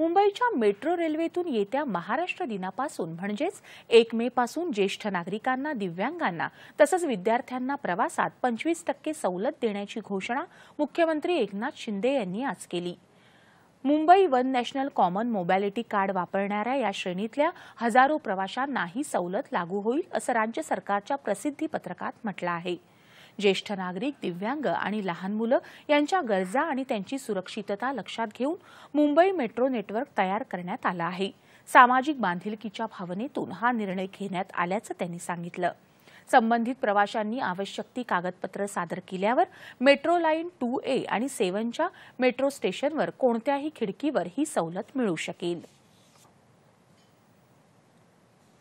मुंबईच्या मेट्रो रेल्वेतून येत्या महाराष्ट्र दिनापासून म्हणजेच एक मे पासून ज्येष्ठ नागरिकांना दिव्यांगांना तसंच विद्यार्थ्यांना प्रवासात पंचवीस टक्के सवलत देण्याची घोषणा मुख्यमंत्री एकनाथ शिंदे यांनी आज केली Mumbai one national common mobility card वापरणाऱ्या या श्रेणीतल्या हजारो प्रवाशांना ही सवलत लागू होईल असं राज्य सरकारच्या प्रसिद्धी पत्रकात म्हटलं आहे ज्येष्ठ नागरिक दिव्यांग आणि लहान मुलं यांच्या गरजा आणि त्यांची सुरक्षितता लक्षात घेऊन मुंबई मेट्रो नेटवर्क तयार करण्यात आलं आहे सामाजिक बांधिलकीच्या भावनेतून हा निर्णय घेण्यात आल्याचं त्यांनी सांगितलं संबंधित प्रवाशांनी आवश्यक ती कागदपत्र सादर केल्यावर मेट्रो लाईन टू ए आणि सेव्हनच्या मेट्रो स्टेशनवर कोणत्याही खिडकीवर ही सवलत मिळू शकेल